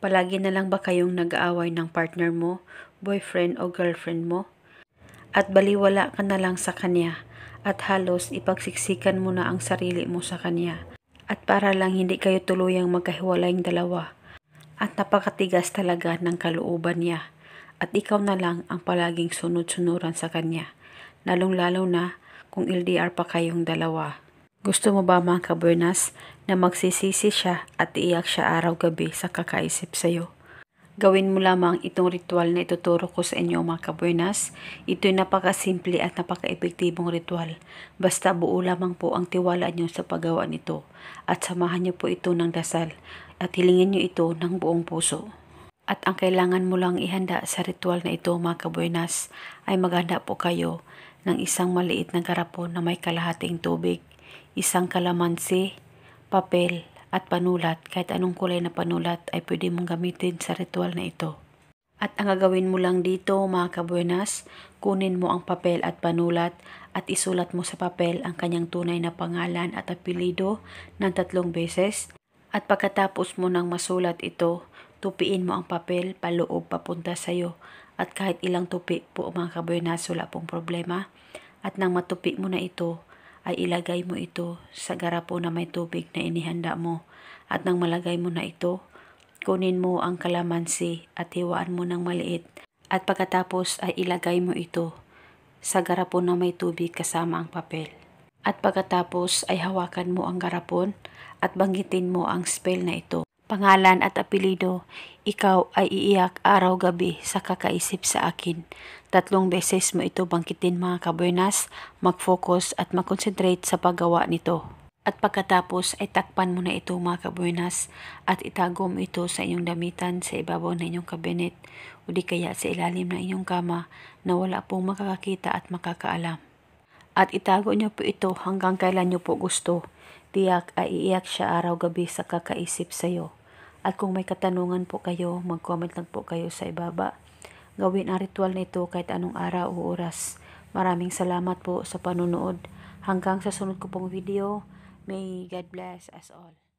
Palagi na lang ba kayong nag-aaway ng partner mo, boyfriend o girlfriend mo? At baliwala ka na lang sa kanya at halos ipagsiksikan mo na ang sarili mo sa kanya. At para lang hindi kayo tuluyang magkahiwalayang dalawa. At napakatigas talaga ng kalooban niya. At ikaw na lang ang palaging sunod-sunuran sa kanya. Lalong-lalo na kung LDR pa kayong dalawa. Gusto mo ba mga kabernas na magsisisi siya at iiyak siya araw-gabi sa kakaisip sa iyo? Gawin mo lamang itong ritual na ituturo ko sa inyo mga kabernas. Ito'y napakasimple at napakaepektibong ritual. Basta buo lamang po ang tiwala nyo sa paggawa nito at samahan niyo po ito ng dasal at hilingin niyo ito ng buong puso. At ang kailangan mo lang ihanda sa ritual na ito mga kabernas ay maghanda po kayo ng isang maliit na garapon na may kalahating tubig isang kalamansi, papel, at panulat, kahit anong kulay na panulat ay pwede mong gamitin sa ritual na ito. At ang gagawin mo lang dito mga kabuenas, kunin mo ang papel at panulat at isulat mo sa papel ang kanyang tunay na pangalan at apelido ng tatlong beses. At pagkatapos mo nang masulat ito, tupiin mo ang papel paloob papunta sa iyo. At kahit ilang tupi po mga kabuenas, wala pong problema. At nang matupi mo na ito, ay ilagay mo ito sa garapo na may tubig na inihanda mo at nang malagay mo na ito, kunin mo ang kalamansi at hiwaan mo ng maliit at pagkatapos ay ilagay mo ito sa garapon na may tubig kasama ang papel. At pagkatapos ay hawakan mo ang garapon at banggitin mo ang spell na ito. Pangalan at apelido, ikaw ay iiyak araw-gabi sa kakaisip sa akin. Tatlong beses mo ito bangkitin mga kabuenas, mag-focus at mag-concentrate sa paggawa nito. At pagkatapos ay takpan mo na ito mga kabuenas at itago mo ito sa inyong damitan sa ibabaw ng inyong kabinet o di kaya sa ilalim ng inyong kama na wala pong makakakita at makakaalam. At itago niyo po ito hanggang kailan niyo po gusto. Tiyak ay iiyak siya araw-gabi sa kakaisip sa iyo. At kung may katanungan po kayo, mag-comment lang po kayo sa ibaba. Gawin ang ritual na ito kahit anong araw o oras. Maraming salamat po sa panunood. Hanggang sa sunod ko pong video, may God bless us all.